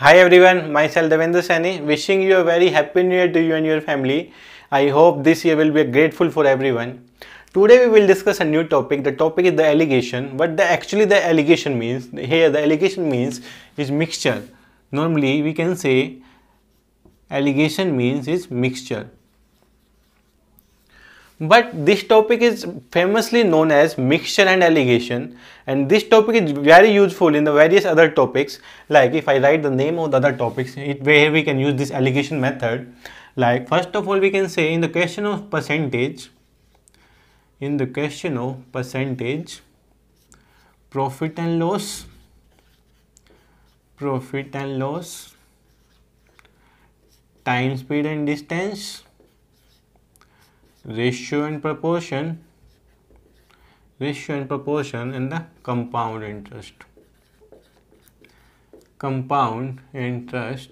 Hi everyone, myself Devendra Sani, wishing you a very happy new year to you and your family. I hope this year will be grateful for everyone. Today we will discuss a new topic. The topic is the allegation. What the actually the allegation means here the allegation means is mixture. Normally we can say allegation means is mixture but this topic is famously known as mixture and allegation and this topic is very useful in the various other topics like if I write the name of the other topics it, where we can use this allegation method like first of all we can say in the question of percentage in the question of percentage profit and loss profit and loss time speed and distance ratio and proportion ratio and proportion in the compound interest compound interest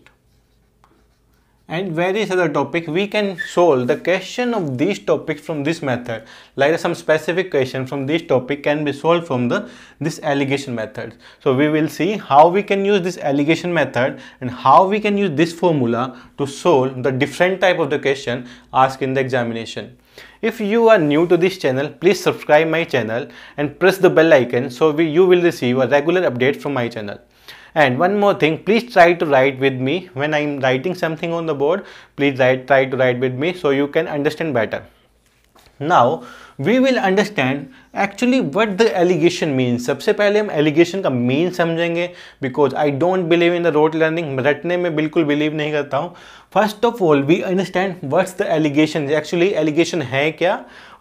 and various other topic we can solve the question of these topics from this method like some specific question from this topic can be solved from the this allegation method so we will see how we can use this allegation method and how we can use this formula to solve the different type of the question asked in the examination If you are new to this channel, please subscribe my channel and press the bell icon so we, you will receive a regular update from my channel. And one more thing, please try to write with me. When I am writing something on the board, please write, try to write with me so you can understand better. Now, we will understand actually what the allegation means. सबसे पहले हम allegation का mean समझेंगे because I don't believe in the rote learning रटने में बिल्कुल believe नहीं करता हूँ first of all we understand what's the alligation actually alligation है क्या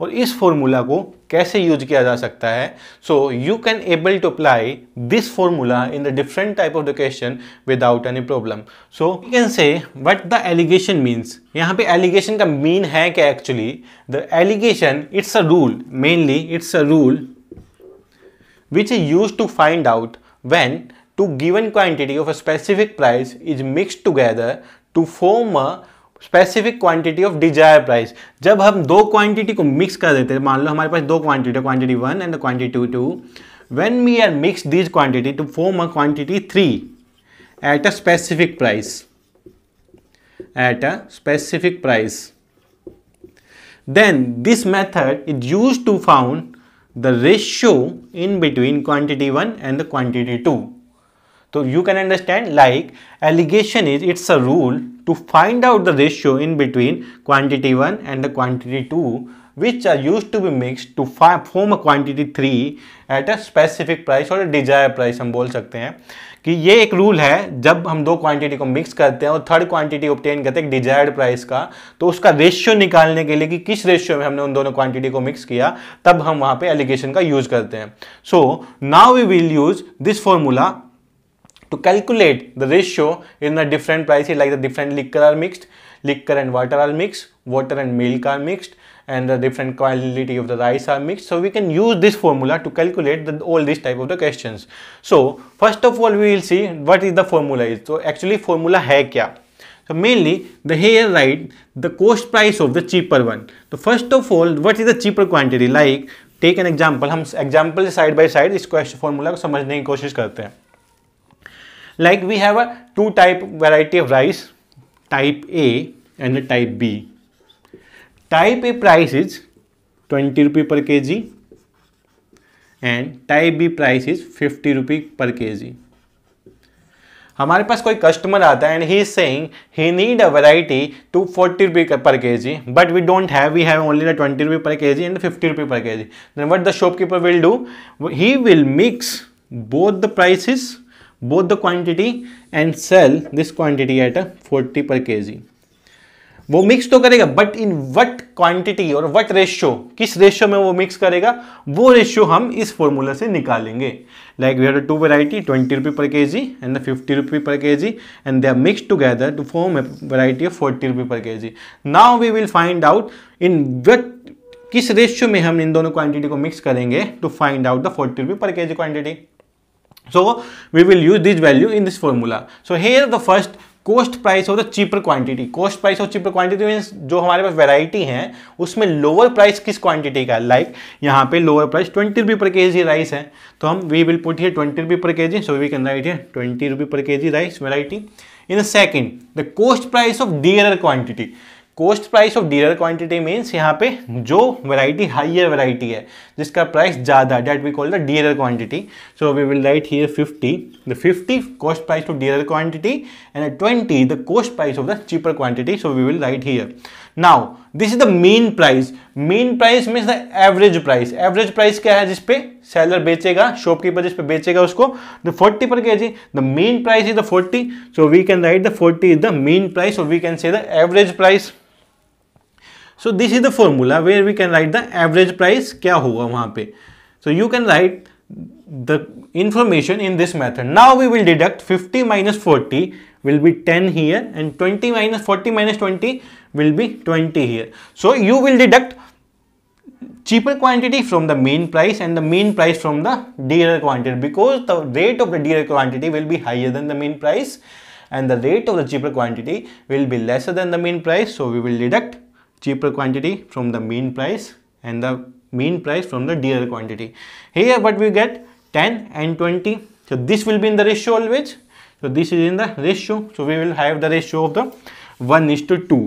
और इस फॉर्मूला को कैसे यूज किया जा सकता है so you can able to apply this formula in the different type of the question without any problem so you can say what the alligation means यहाँ पे एलिगेशन का मीन है क्या actually the alligation it's a rule mainly it's a rule which use to find out when two given given of a specific price is mix mixed to form a specific quantity of Dzire price जब हम दो quantity को mix कर देते हैं मान लो हमारे पास दो quantity quantity one and quantity two when we are mix this quantity to form a quantity three at a specific price at a specific price then this method is use to found the ratio in between quantity one and the quantity two तो you can understand like alligation is it's a rule to find out the ratio in between quantity one and the quantity two which are use to be mix to form a quantity three at a specific price और desire price हम बोल सकते हैं कि ये एक rule है जब हम दो क्वांटिटी को मिक्स करते हैं और थर्ड क्वांटिटी ऑप्टेन करते हैं डिजायर्ड प्राइस का तो उसका रेशियो निकालने के लिए कि किस रेशियो में हमने उन दोनों क्वांटिटी को मिक्स किया तब हम वहाँ पे एलिगेशन का यूज करते हैं so now we will use this formula to calculate the ratio in the different prices like the different liquor are mixed, liquor and water are mixed, water and milk are mixed and the different quality of the rice are mixed. So we can use this formula to calculate the, all these type of the questions. So first of all we will see what is the formula is. So actually formula hai kya? So mainly the here right the cost price of the cheaper one. So first of all what is the cheaper quantity like take an example hum example side by side is question formula ko samajhne ki koshish karte hain Like we have a two type variety of rice, type A and a type B. Type A price is 20 rupee per kg and type B price is 50 rupee per kg. हमारे पास कोई customer आता है and he is saying he need a variety to forty rupee per K G but we don't have we have only the twenty rupee per K G and fifty rupee per K G then what the shopkeeper will do he will mix both the prices both the quantity and sell this quantity at a 40 per kg. वो mix तो करेगा but in what quantity और what ratio किस ratio में वो mix करेगा वो ratio हम इस फॉर्मूला से निकालेंगे like we have two variety twenty rupee per K G and fifty rupee per K G and they are mix together to form a variety of forty rupee per K G now we will find out in what किस ratio में हम इन दोनों quantity को mix करेंगे to find out the forty rupee per K G quantity So we will use this value in this formula. So here the first cost price of the cheaper quantity cost price of cheaper quantity means जो हमारे पास variety है उसमें lower price किस quantity का like like, यहाँ पे lower price twenty rupee per K G rice है तो हम we will put here twenty rupee per K G so we can write here twenty rupee per K G rice variety in second the cost price of dear quantity cost price of dealer quantity means यहाँ पे जो variety higher variety है जिसका price ज़्यादा that we call the dealer quantity so we will write here 50 the 50 cost price of dealer quantity and 20 the cost price of the cheaper quantity so we will write here now this is the mean price mean price means the average price average price क्या है जिसपे seller बेचेगा shopkeeper जिस पे बेचेगा उसको the forty per K G the mean price is the forty so we can write the forty is the mean price और we can say the average price so this is the formula where we can write the average price kya hoga wahan pe so you can write the information in this method now we will deduct 50 minus 40 will be 10 here and 20 minus 40 minus 20 will be 20 here so you will deduct cheaper quantity from the main price and the main price from the dearer quantity because the rate of the dearer quantity will be higher than the main price and the rate of the cheaper quantity will be lesser than the main price so we will deduct cheaper quantity from the mean price and the mean price from the dearer quantity. Here what we get 10 and 20. So this will be in the ratio always. So this is in the ratio. So we will have the ratio of the 1 is to 2.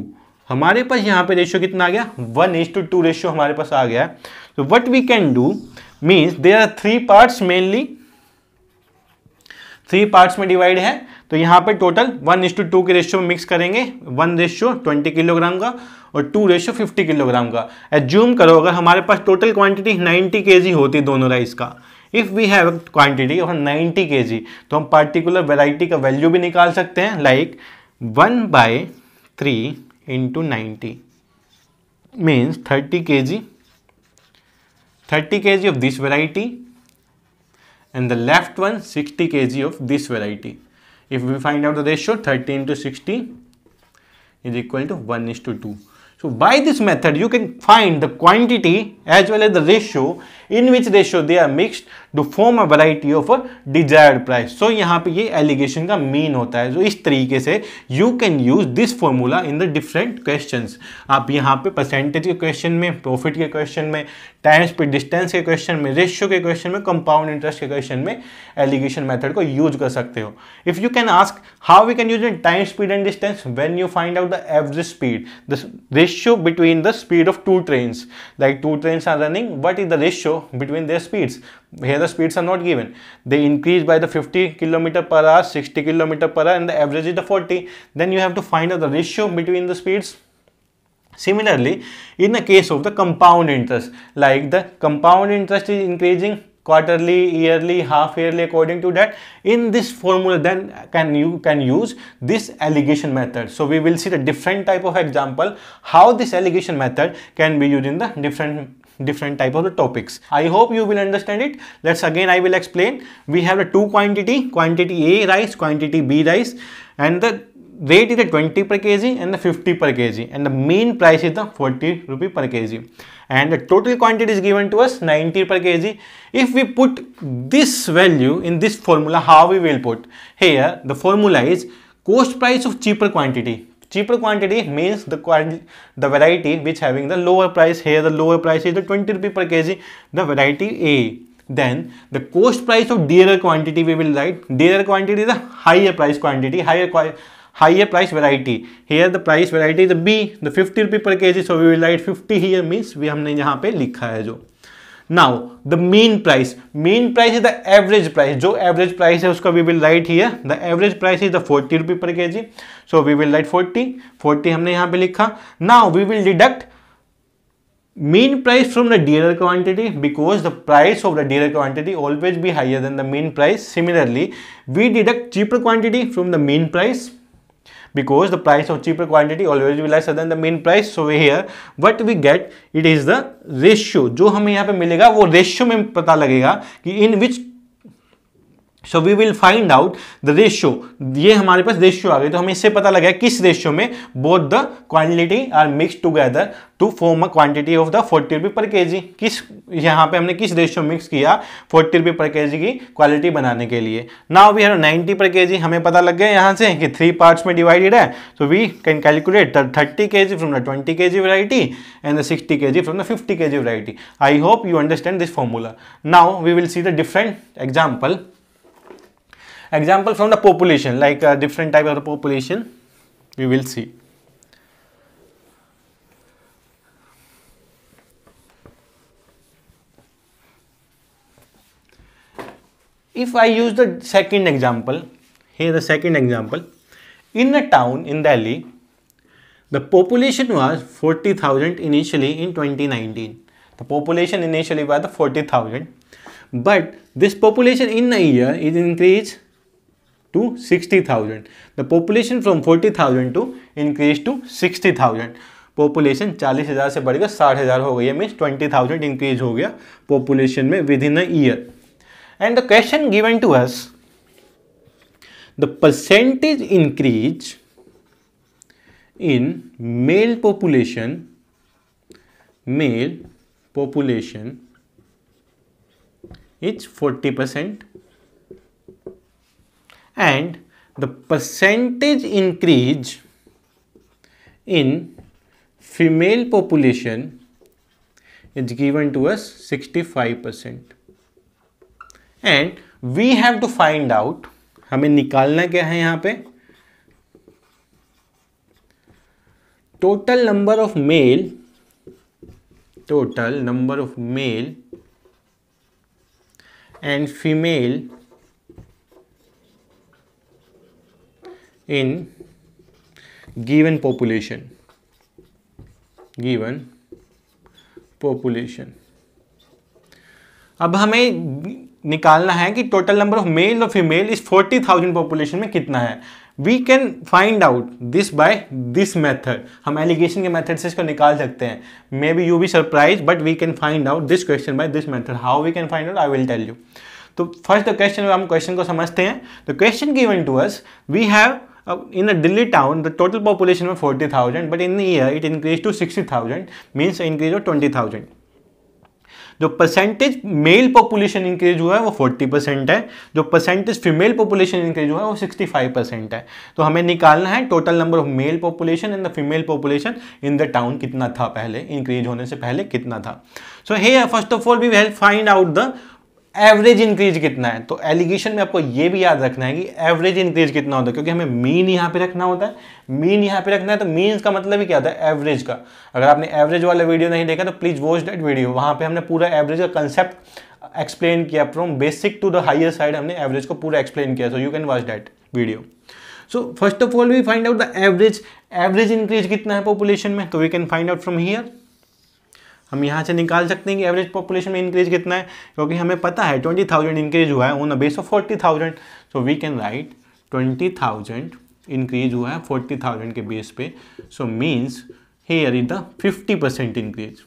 हमारे पास यहाँ पे ratio कितना आ गया one is to two ratio हमारे पास आ गया तो what we can do means there are three parts mainly three parts में डिवाइड है तो यहाँ पे total one is to two के रेशियो में मिक्स करेंगे वन रेशियो ट्वेंटी किलोग्राम का और टू रेशियो फिफ्टी किलोग्राम का एज्यूम करो अगर हमारे पास टोटल क्वांटिटी नाइन्टी के जी होती दोनों राइस का if we have quantity of ninety K G तो हम पर्टिकुलर वेराइटी का वैल्यू भी निकाल सकते हैं like one by three into ninety means thirty K G thirty K G of this variety the left one sixty K G of this variety if we find out the ratio 13 to 60 is equal to 1 is to 2 so by this method you can find the quantity as well as the ratio in which ratio they are mixed to form a variety of a desired price so यहाँ पे ये allegation का mean होता है जो इस तरीके से you can use this formula in the different question आप यहाँ पे परसेंटेज के क्वेश्चन में प्रॉफिट के क्वेश्चन में टाइम्स पे डिस्टेंस के क्वेश्चन में रेशियो के क्वेश्चन में कंपाउंड इंटरेस्ट के क्वेश्चन में एलिगेशन मेथड को यूज कर सकते हो if you can ask how we can use in time speed and distance when you find out the average speed the ratio between the speed of two train like two train are running what is the ratio between their speeds. Here the speeds are not given. They increase by the 50 km per hour, 60 km per hour and the average is the 40. Then you have to find out the ratio between the speeds. Similarly, in the case of the compound interest, like the compound interest is increasing quarterly, yearly, half yearly according to that. In this formula then can you can use this allegation method. So we will see the different type of example, how this allegation method can be used in the different different type of the topics. I hope you will understand it. Let's again I will explain. We have a two quantity, quantity A rice, quantity B rice and the rate is the 20 per kg and the 50 per kg and the mean price is the 40 rupee per kg and the total quantity is given to us 90 per kg if we put this value in this formula how we will put here the formula is cost price of cheaper quantity cheaper quantity means the quality the variety which having the lower price here the lower price is the 20 rupee per kg the variety a then the cost price of dearer quantity we will write dearer quantity is a higher price quantity higher higher price variety here the price variety is b the 50 rupee per kg so we will write 50 here means we हमने यहाँ पे लिखा है जो now the mean price mean price is the average price जो average price है उसका we will write here the average price is the forty rupee per K G so we will write forty forty हमने यहां पे लिखा now we will deduct mean price from the dealer quantity because the price of the dealer quantity always be higher than the mean price similarly we deduct cheaper quantity from the mean price because the price of cheaper quantity always will lesser than the main price so here what we get it is the ratio jo hame yahan pe milega wo ratio mein pata lagega ki in which so we will find out the ratio ये हमारे पास ratio आ गई तो हमें इससे पता लगा किस रेशियो में both the quantity are mix together to form a quantity of the forty rupee per K G किस यहाँ पे हमने किस रेशियो मिक्स किया फोर्टी रुपी पर के जी की क्वालिटी बनाने के लिए नाउ वी हैव नाइन्टी पर के जी हमें पता लग गया यहाँ से कि थ्री पार्ट्स में डिवाइडेड है तो we can calculate the thirty K G from the twenty K G variety and the sixty K G from the fifty K G variety I hope you understand this formula now we will see the different example Example from the population, like uh, different type of the population, we will see. If I use the second example, here the second example, in a town in Delhi, the population was 40,000 initially in 2019. The population initially was the 40,000, but this population in a year is increased to 60,000. The population from 40,000 to increase to 60,000. Population 40,000 से बढ़कर 60,000 हो गई है means 20,000 increase हो गया population में within a year and the question given to us the percentage increase in male population male population is 40 percent and the percentage increase in female population is given to us 65 percent and we have to find out हमें निकालना क्या है यहां पे total number of male total number of male and female in given population given population अब हमें निकालना है कि टोटल नंबर ऑफ मेल और फीमेल इस 40,000 पॉपुलेशन में कितना है we can find out this by this method हम एलिगेशन के मेथड से इसको निकाल सकते हैं may be you be surprise but we can find out this question by this method how we can find out I will tell you तो first the question हम question को समझते हैं the question given to us we have uh, in a Delhi town, the total population was 40,000, but in a year it increased to 60,000, means increase of 20,000. जो percentage mail population increase हुआ है वो 40 percent है जो percentage female population increase हुआ है वो 65 percent है तो हमें निकालना है total number of male population and the female population in the town कितना था पहले इंक्रीज होने से पहले कितना था so here first of all we help find out the average increase कितना है तो एलिगेशन में आपको यह भी याद रखना है कि एवरेज इंक्रीज कितना होता है क्योंकि हमें मीन यहां पे रखना होता है मीन यहां पे रखना है तो मीन का मतलब ही क्या होता है एवरेज का अगर आपने एवरेज वाला वीडियो नहीं देखा तो प्लीज वॉच डेट वीडियो वहां पे हमने पूरा एवरेज का कंसेप्ट एक्सप्लेन किया from basic to the higher side हमने एवरेज को पूरा एक्सप्लेन किया so you can watch that video so first of all we find out the average average increase कितना है पॉपुलेशन में तो we can find out from here हम यहाँ से निकाल सकते हैं कि एवरेज पॉपुलेशन में इंक्रीज कितना है क्योंकि हमें पता है ट्वेंटी थाउजेंड इंक्रीज हुआ है on a base of forty thousand so we can write twenty thousand increase हुआ है फोर्टी थाउजेंड के बेस पे so means here is the fifty percent increase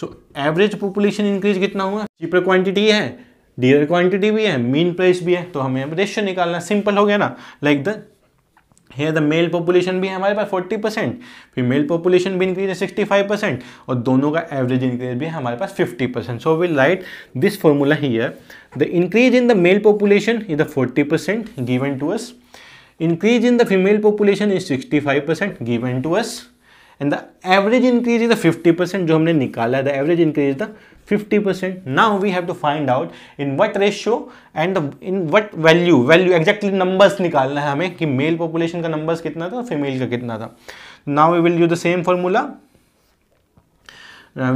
so average population increase कितना हुआ cheaper quantity है dear quantity भी है mean price भी है तो हमें रेशियो निकालना सिंपल हो गया ना like the here the male population भी है हमारे पास 40 परसेंट फीमेल पॉपुलेशन भी इंक्रीज है 65 परसेंट और दोनों का एवरेज इंक्रीज भी है हमारे पास 50 percent so will write this formula here the increase in the male population is the 40 percent given to us the female population is sixty five 65% given to us and the average increase is the fifty percent जो हमने निकाला है the average increase is the fifty percent now we have to find out in what ratio and in what value value exactly numbers निकालना है हमें कि mail population का numbers कितना था फीमेल का कितना था now we will use the same formula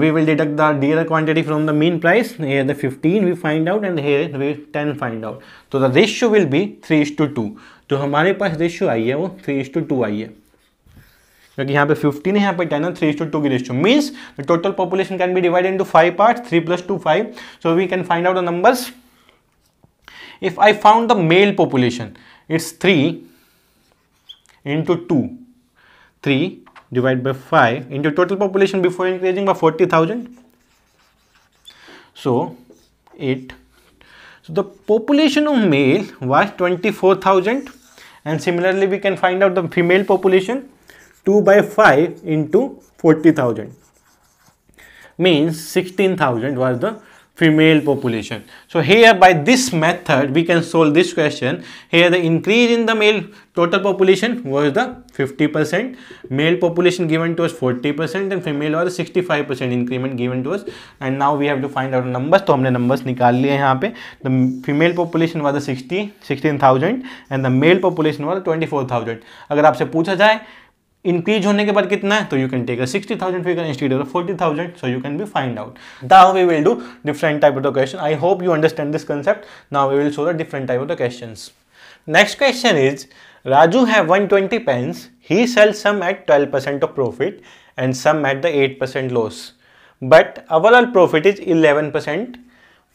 we will detect the dear quantity from the mean price here the fifteen we find out and here we ten find out तो the ratio will be three is to two तो हमारे पास ratio आई है वो three is to two आई है क्योंकि यहाँ पे 15 है यहाँ पे 10 and थ्री टू की ratio means the total population can be divided into five part three plus two five so we can find out if I found the male population, it's 3 into 2, 3 divided by 5 into total population before increasing by 40,000. So, 8. So, the population of male was 24,000 and similarly we can find out the female population two by five into forty thousand means sixteen thousand was the female population so here are by this method we can solve this question here the increase in the male total population was the fifty percent male population given to us forty percent and female was sixty five percent increment given to us and now we have to find out numbers तो हमने numbers निकाल लिए यहाँ पे the female population was the sixty sixteen thousand and the male population was twenty four thousand अगर आपसे पूछा जाए इंक्रीज होने के बाद कितना है तो you can take a 60,000 figure institute of thousand so you can be find out though we will do different type of the question I hope you understand this concept now we will show the different type of the question next question is Raju have one twenty pens he sell some at twelve percent of profit and some at the 8% percent loss but overall profit is eleven percent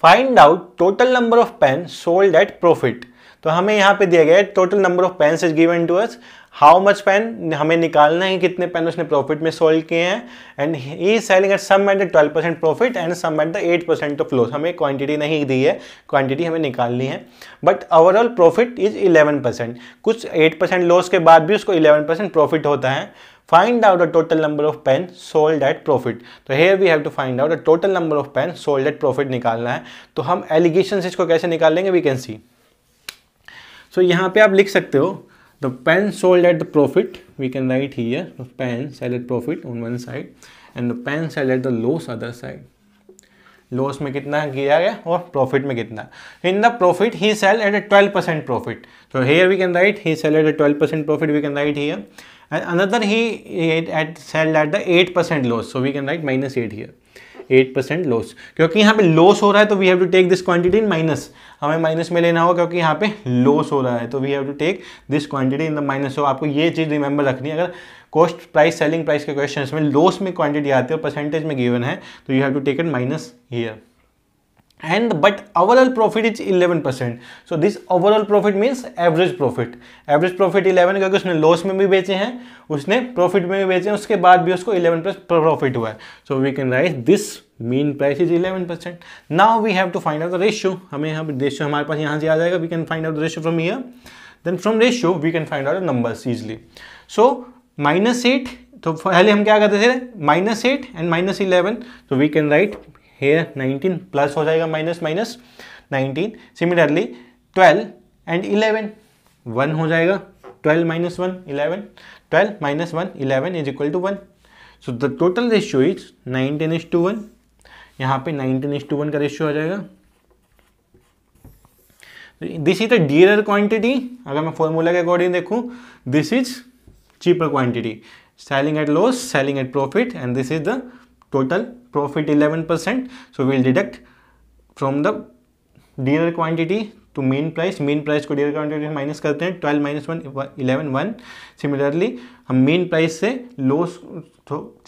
find out total number of pen sold at profit तो हमें यहाँ पे दिया गया है total number of pens is given to us how much pen हमें निकालना है कितने पेन उसने प्रॉफिट में सोल्व किए हैं and he selling at some at the twelve percent profit and some at the eight percent of loss हमें quantity नहीं दी है क्वांटिटी हमें निकालनी है but overall profit is eleven percent कुछ एट परसेंट लॉस के बाद भी उसको इलेवन परसेंट प्रॉफिट होता है find out the total number of pen sold at profit तो here we have to find out the total number of pen sold at profit निकालना है तो हम एलिगेशन इसको कैसे निकालेंगे वी कैन सी सो यहाँ पे आप लिख सकते हो the pen sold at the profit we can write here the pen sell at profit on one side and the pen sell at the loss other side loss mein kitna gira gaya or profit mein kitna in the profit he sell at a 12% profit so here we can write he sell at a 12% profit we can write here another he, he at, sell at the 8% loss so we can write minus 8 here eight percent loss क्योंकि यहाँ पे loss हो रहा है तो we have to take this quantity in minus हमें minus में लेना होगा क्योंकि यहाँ पे लॉस हो रहा है तो we have to take this quantity in the minus हो आपको ये चीज़ रिमेंबर रखनी है अगर कॉस्ट प्राइस सेलिंग प्राइस के क्वेश्चन में लॉस में क्वांटिटी आती है और परसेंटेज में गिवन है तो you have to take in minus here and but overall profit is 11 percent so this overall profit means average profit average profit 11 क्योंकि उसने लॉस में भी बेचे हैं उसने प्रॉफिट में भी बेचे हैं उसके बाद भी उसको 11 plus प्रॉफिट हुआ है so we can write this mean price is 11 percent now we have to find out the ratio हमें यहाँ ratio हमारे पास यहाँ से आ जाएगा we can find out the from here here then from ratio we can find out numbers easily so minus eight तो पहले हम क्या करते थे minus eight and minus eleven तो we can write here nineteen plus हो जाएगा minus minus nineteen similarly twelve and eleven one हो जाएगा twelve minus one eleven twelve minus one eleven is equal to one so the total ratio is nineteen is to one यहाँ पे nineteen is to one का ratio आ जाएगा this is the dear quantity अगर मैं formula के according देखूँ this is cheaper quantity selling at loss selling at profit and this is the total profit 11%. So we'll deduct from the dealer quantity to mean price mean price को dealer quantity से minus करते हैं 12 minus 1 11 1 similarly हम mean price से low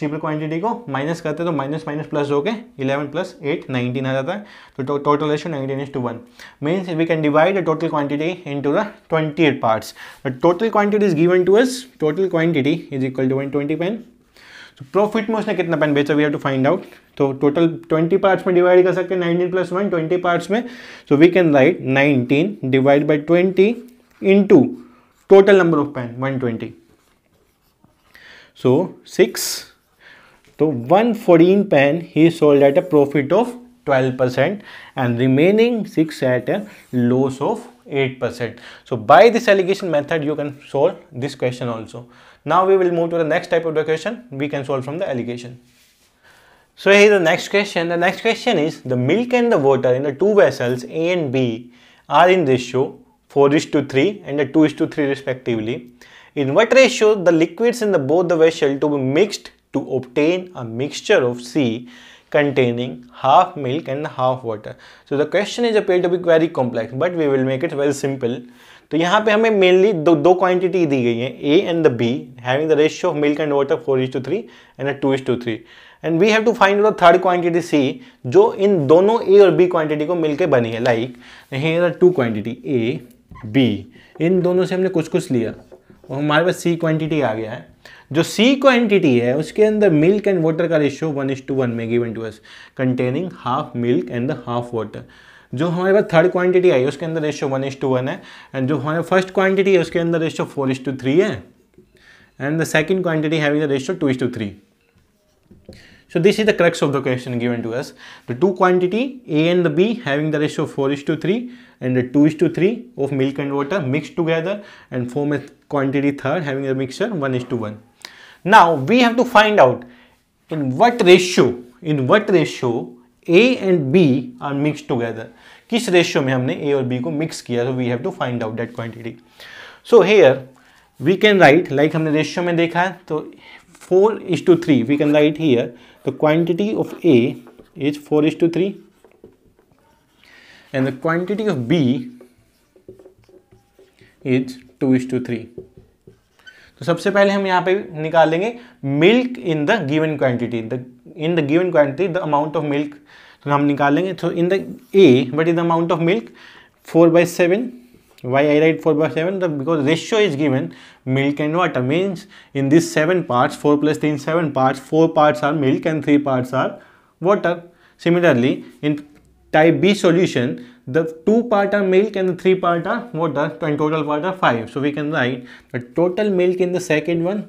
cheaper quantity को minus करते हैं तो minus minus plus हो के 11 plus 8 19 आ जाता है तो total ratio 19 is to 1 means we can divide the total quantity into the 20 parts the total quantity is given to us total quantity is equal to 120 pen तो profit में उसने कितना pen बेचा we have to find out तो total twenty parts में divide कर सकते हैं nineteen plus one twenty parts में so we can write nineteen divide by twenty into total number of pen one twenty so six तो one fourteen pen he sold at a profit of 12% and remaining six at a loss of 8%. So by this allegation method, you can solve this question also. Now we will move to the next type of the question we can solve from the allegation. So here is the next question. The next question is the milk and the water in the two vessels A and B are in ratio 4 is to 3 and the 2 is to 3 respectively. In what ratio the liquids in the both the vessel to be mixed to obtain a mixture of C containing half milk and half water. So the question is appeared to be very complex but we will make it very simple. तो यहाँ पे हमें mainly दो दो quantity दी गई हैं A and the B having the ratio of milk and water four is to three and two is to three and we have to find the third quantity C जो इन दोनों ए और B quantity को मिलकर बनी है like here are two quantity A B इन दोनों से हमने कुछ कुछ लिया और हमारे पास सी क्वांटिटी आ गया है जो सी को है उसके अंदर मिल्क एंड वाटर का ratio one is to one में given to us containing half milk and the half water जो हमारे पास थर्ड क्वांटिटी आई है उसके अंदर ratio one is to one है एंड जो हमारे फर्स्ट क्वांटिटी है उसके अंदर ratio four is to three है and the second quantity having the ratio two is to three so this is the crux of the question given to us the two quantity A and B having the ratio four is to three and the two is to three of milk and water mix together and for में quantity third having the mixture one is to one now we have to find out in what ratio in what ratio a and b are mixed together kis ratio mein humne a aur b so we have to find out that quantity so here we can write like humne ratio mein dekha So 4 is to 3 we can write here the quantity of a is 4 is to 3 and the quantity of b is 2 is to 3 तो सबसे पहले हम यहाँ पे निकालेंगे milk in the given quantity the in the given quantity the amount of milk तो हम निकालेंगे तो in the A but is the amount of milk four by seven why I write four by seven the because ratio is given milk and water means in this seven parts four plus three seven parts four parts are milk and three parts are water similarly in type B solution the two part are milk and the three part are water and total part are five so we can write the total milk in the second one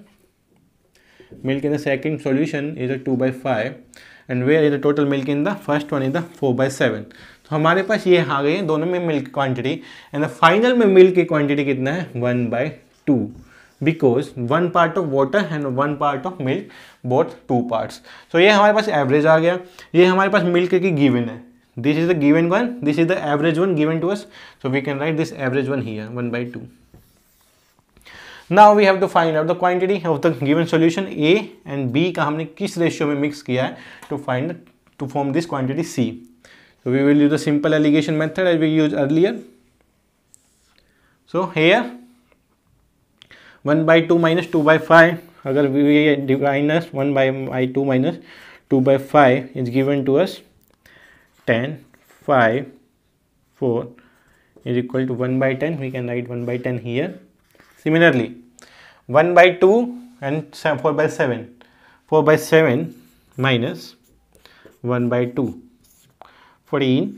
milk in the second solution is a 2 by 5 and where is the total milk in the first one is the four by seven तो हमारे पास ये आ गए हैं दोनों में milk quantity and the final में मिल्क की क्वांटिटी कितना है one by two because one part of water and one part of milk both two parts तो ये हमारे पास एवरेज आ गया ये हमारे पास मिल्क की गिवन है this is the given one this is the average one given to us so we can write this average one here 1 by 2 now we have to find out the quantity of the given solution a and b ka humne kis ratio mein mix kiya hai to find to form this quantity c so we will use the simple allegation method as we used earlier so here 1 by 2 minus 2 by 5 agar we divide us 1 by 2 minus 2 by 5 is given to us 10 5 4 is equal to 1 by 10 we can write 1 by 10 here similarly 1 by 2 and 4 by 7 4 by 7 minus 1 by 2 14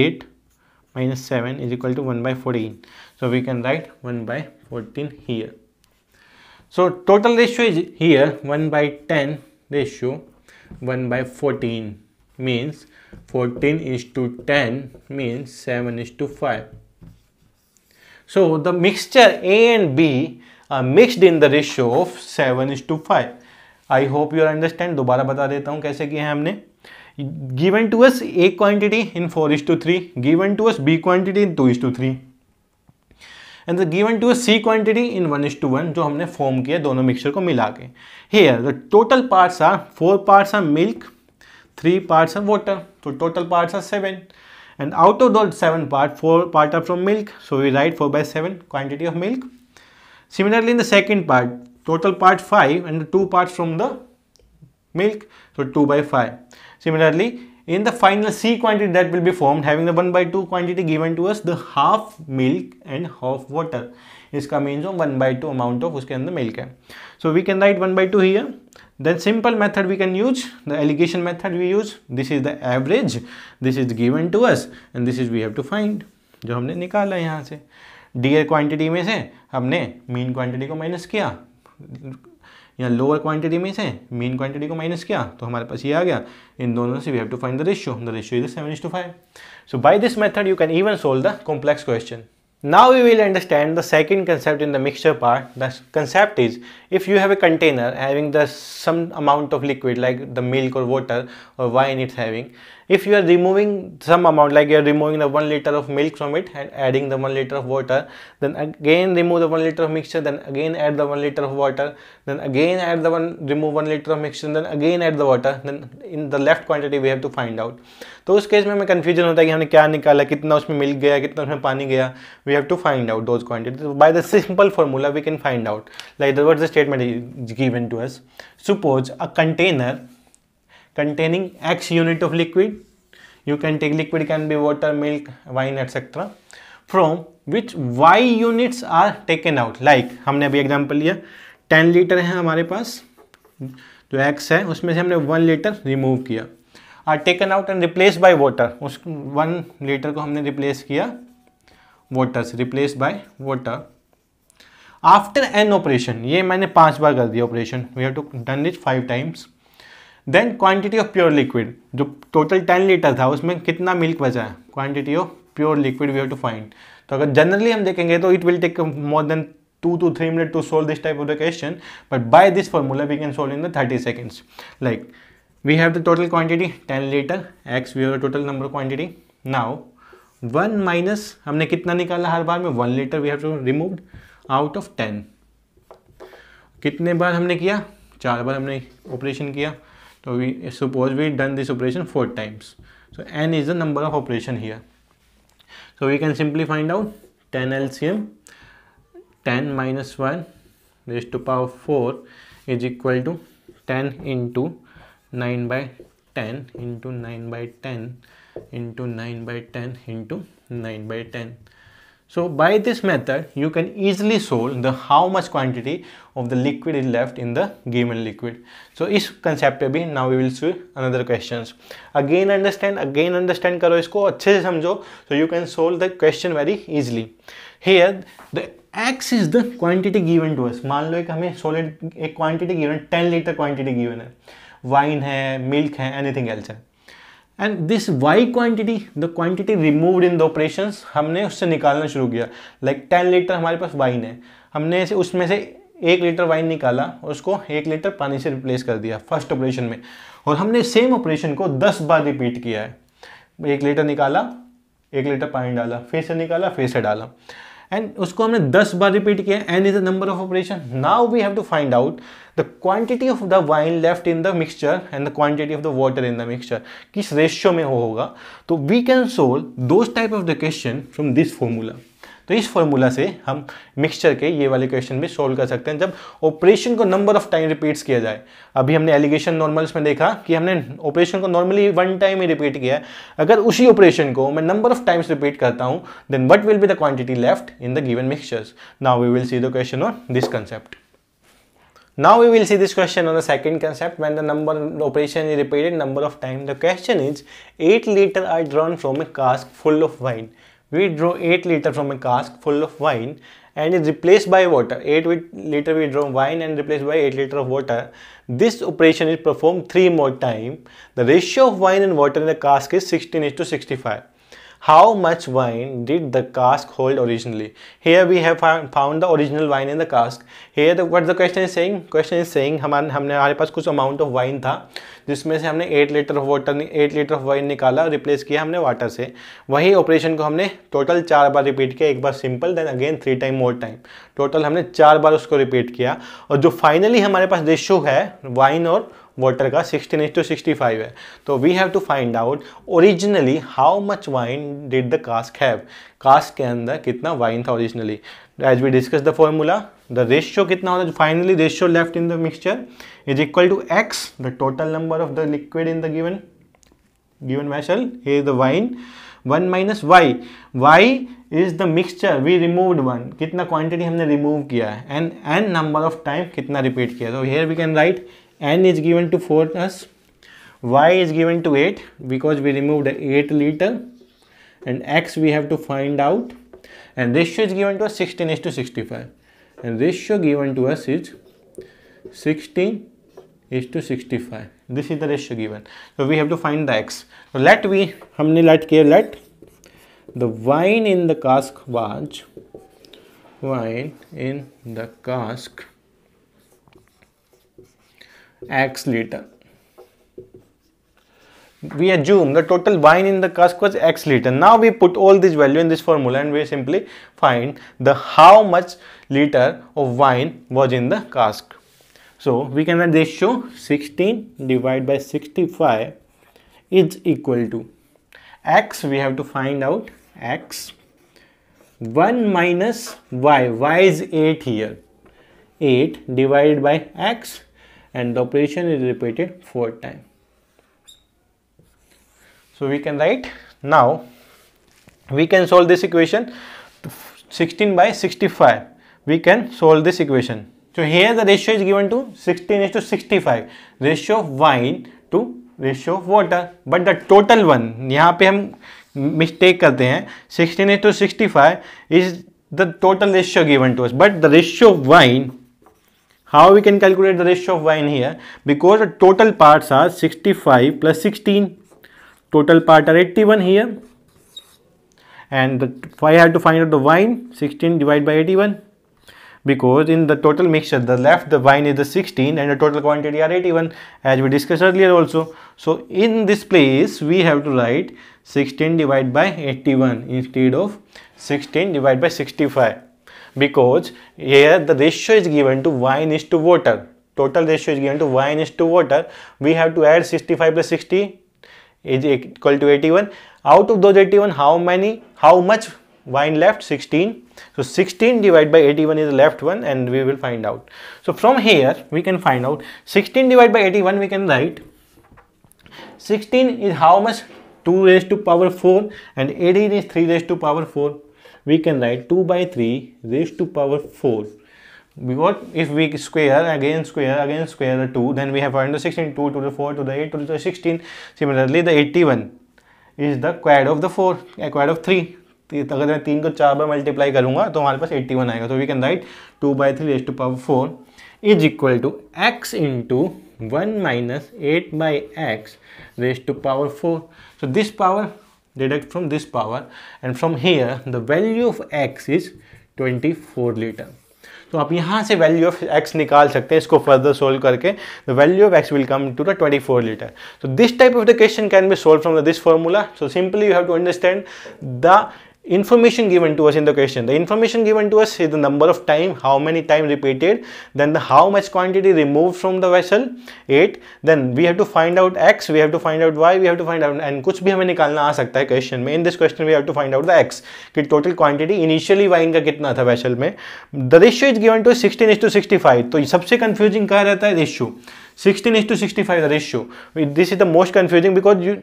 8 minus 7 is equal to 1 by 14 so we can write 1 by 14 here so total ratio is here 1 by 10 ratio 1 by 14 means 14 is to 10 means 7 is to 5. So the mixture A and B are mixed in the ratio of 7 is to 5. I hope you understand दोबारा बता देता हूँ कैसे किया है हमने given to us A quantity in four is to three given to us B quantity in two is to three and the given to C quantity in one is to one जो हमने form किया दोनों mixture को मिला के here the total parts are four parts are milk 3 parts are water. So total parts are 7. And out of those 7 parts, 4 part are from milk. So we write 4 by 7 quantity of milk. Similarly, in the second part, total part 5 and 2 parts from the milk. So 2 by 5. Similarly, in the final C quantity that will be formed having the 1 by 2 quantity given to us the half milk and half water is coming from 1 by 2 amount of उसके the milk so we can write 1 by 2 here then simple method we can use the allegation method we use this is the average this is given to us and this is we have to find जो हमने निकाला यहाँ से dear quantity में से हमने mean quantity को minus किया या लोअर क्वांटिटी में से मीन क्वांटिटी को माइनस किया तो हमारे पास ये आ गया इन दोनों से we have to find the ratio the ratio is seven is to five so by this method you can even solve the complex question Now we will understand the second concept in the mixture part. The concept is if you have a container having the some amount of liquid like the milk or water or wine it's having if you are removing some amount like you are removing the 1 liter of milk from it and adding the 1 liter of water then again remove the 1 liter of mixture then again add the 1 liter of water then again add the one remove 1 liter of mixture then again add the water then in the left quantity we have to find out Those उस case में confusion confusion होता है कि हमने क्या निकाला कितना उसमें मिल्क गया कितना उसमें पानी find out. Have to find the those quantity by the simple formula we can find suppose a container containing x unit of liquid you can take liquid can be water milk wine etc from which y units are taken out like हमने अभी example लिया 10 litre है हमारे पास जो x है उसमें से हमने वन लीटर रिमूव किया or taken out and replace by water उस वन लीटर को हमने रिप्लेस किया वाटर से replace by water after an operation ये मैंने पांच बार कर दिया operation we have to done it five times then quantity of pure liquid जो टोटल टेन लीटर था उसमें कितना मिल्क बचा है quantity of pure liquid we have to find तो अगर जनरली हम देखेंगे तो it will take more than two two three minute to solve this type of the question but by this formula we can solve in the thirty seconds like we have the total quantity ten litre X we have total number quantity now one minus हमने कितना निकाला हर बार में one litre we have to remove out of ten कितने बार हमने किया चार बार हमने ऑपरेशन किया So we suppose we done this operation four times. So n is the number of operation here. So we can simply find out 10 LCM 10 minus 1 raised to power 4 is equal to 10 into 9 by 10 into 9 by 10 into 9 by 10 into 9 by 10 So by this method, you can easily solve the how much quantity of the liquid is left in the given liquid. So this concept पे भी now we will see another questions. Again understand, again understand करो इसको अच्छे से समझो so you can solve the question very easily. Here the x is the quantity given to us. मान लो एक हमें solid एक quantity given 10 litre quantity given है. Wine है, milk है, anything else है. And this Y quantity the quantity removed in the operations हमने उससे निकालना शुरू किया लाइक टेन लीटर हमारे पास वाइन है हमने से उसमें से एक लीटर वाइन निकाला और उसको एक लीटर पानी से रिप्लेस कर दिया फर्स्ट ऑपरेशन में और हमने सेम ऑपरेशन को दस बार रिपीट किया है एक लीटर निकाला एक लीटर पानी डाला फिर से निकाला फिर से डाला एंड उसको हमने दस बार रिपीट किया N is the number of operation now we have to find out the quantity of the wine left in the mixture and the quantity of the water in the mixture किस ratio में हो होगा तो we can solve those type of the question from this formula तो इस formula से हम mixture के ये वाले क्वेश्चन भी सोल्व कर सकते हैं जब ऑपरेशन को नंबर ऑफ टाइम रिपीट्स किया जाए अभी हमने एलिगेशन नॉर्मल्स में देखा कि हमने ऑपरेशन को नॉर्मली वन टाइम ही रिपीट किया है अगर उसी ऑपरेशन को मैं नंबर ऑफ टाइम्स रिपीट करता हूँ then what will be the quantity left in the given mixtures now we will see the question on this concept Now we will see this question on the second concept when the number operation is repeated number of time The question is 8 liter are drawn from a cask full of wine. we draw 8 liter from a cask full of wine and it replaced by water 8 liter we draw wine and replaced by 8 liter of water this operation is performed three more time the ratio of wine and water in the cask is 16 is to 65 How much wine did the cask hold originally? Here we have found the original wine in the cask. Here the, what the question is saying? Question is saying हमारे हमने हमारे पास कुछ amount of wine था जिसमें से हमने 8 litre of water 8 litre of wine निकाला replace किया हमने वाटर से वही ऑपरेशन को हमने टोटल चार बार रिपीट किया एक बार simple then again three time more time total हमने चार बार उसको रिपीट किया और जो फाइनली हमारे पास रेशो है वाइन और वाटर का sixteen is to sixty five है तो we have to find out originally how much wine did the cask have cask के अंदर कितना वाइन था originally as we discuss the formula the ratio कितना होता है finally ratio left in the mixture is equal to X the total number of the liquid in the given given vessel hey is the wine 1 minus y y is the mixture we removed कितना quantity हमने remove किया है and and number of time कितना repeat किया तो here we can write n is given to 4 us y is given to 8 because we removed 8 liter and x we have to find out and ratio is given to us 16 is to 65 and ratio given to us is 16 is to 65 this is the ratio given so we have to find the x so let we many let care let the wine in the cask was wine in the cask x liter. We assume the total wine in the cask was x liter. Now we put all this value in this formula and we simply find the how much liter of wine was in the cask. So we can write show 16 divided by 65 is equal to x we have to find out x 1 minus y y is 8 here 8 divided by x and the operation is repeated four times. So we can write now we can solve this equation 16 by 65 we can solve this equation. So here the ratio is given to 16 is to 65 ratio of wine to ratio of water but the total one यहाँ पे हम mistake करते हैं sixteen is to sixty five is the total ratio given to us but the ratio of wine How we can calculate the ratio of y in here? Because the total parts are 65 plus 16. Total part are 81 here. And the, I have to find out the wine 16 divided by 81 because in the total mixture the left the wine is the 16 and the total quantity are 81 as we discussed earlier also so in this place we have to write 16 divided by 81 instead of 16 divided by 65 because here the ratio is given to wine is to water total ratio is given to wine is to water we have to add 65 plus 60 is equal to 81 out of those 81 how many how much wine left 16 so 16 divided by 81 is left one and we will find out so from here we can find out 16 divided by 81 we can write 16 is how much 2 raised to power 4 and 18 is 3 raised to power 4 we can write 2 by 3 raised to power 4 we if we square again square again square the 2 then we have 162 to the 4 to the 8 to the 16 similarly the 81 is the quad of the 4 a quad of 3 अगर मैं तीन को चार बार multiply करूंगा तो हमारे पास 81 आएगा तो we can write 2 by 3 raised to power 4 equal to x into into 1 8 by x raised to power 4 So this power deduct from this power and from here the value of x is 24 liter तो आप यहाँ से value of x निकाल सकते हैं इसको further solve करके the value of x will come to the 24 litre so this type of the question can be solve from this formula so simply you have to understand the information given to us in the question the information given to us is the number of time how many time repeated then the how much quantity removed from the vessel eight then we have to find out x we have to find out y we have to find out and kuch bhi hame nikalna aa sakta hai question mein in this question we have to find out the x ki total quantity initially wine ka kitna tha vessel mein the ratio is given to 16 is to 65 तो सबसे confusing कहा रहता है ratio sixteen is to sixty five ratio this is the most confusing because you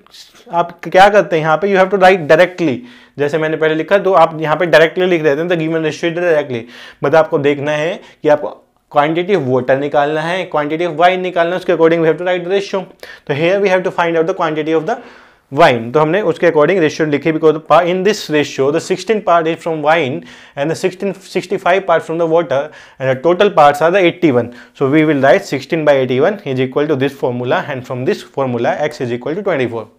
आप क्या करते हैं यहाँ पे you have to write directly जैसे मैंने पहले लिखा तो आप यहाँ पे डायरेक्टली लिख देते हैं the given ratio directly but आपको देखना है कि आपको क्वांटिटी ऑफ वाटर निकालना है क्वांटिटी ऑफ वाइन निकालना है उसके according we have to write ratio तो here we have to find out the quantity of the wine तो हमने उसके अकॉर्डिंग रेशियो लिखे because in this ratio the sixteen part is from wine and sixteen sixty five part from the water and the total part are the eighty one so we will write sixteen by eighty one is equal to this formula and from this formula x is equal to twenty four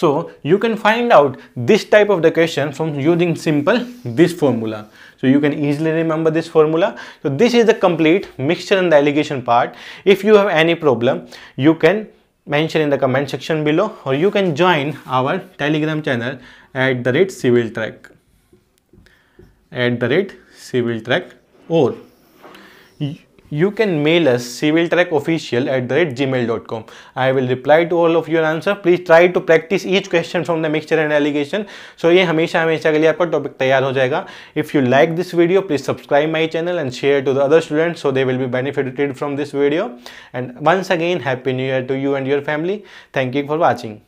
so you can find out this type of the question from using simple this formula so you can easily remember this formula so this is the complete mixture and the alligation part if you have any problem you can mention in the comment section below or you can join our telegram channel at the rate civil track at the rate civil track or you can mail us civiltrackofficial at the rate gmail.com. I will reply to all of your answer. Please try to practice each question from the mixture and allegation. So ये हमेशा always, के लिए If you like this video, please subscribe my channel and share to the other students so they will be benefited from this video. And once again, happy new year to you and your family. Thank you for watching.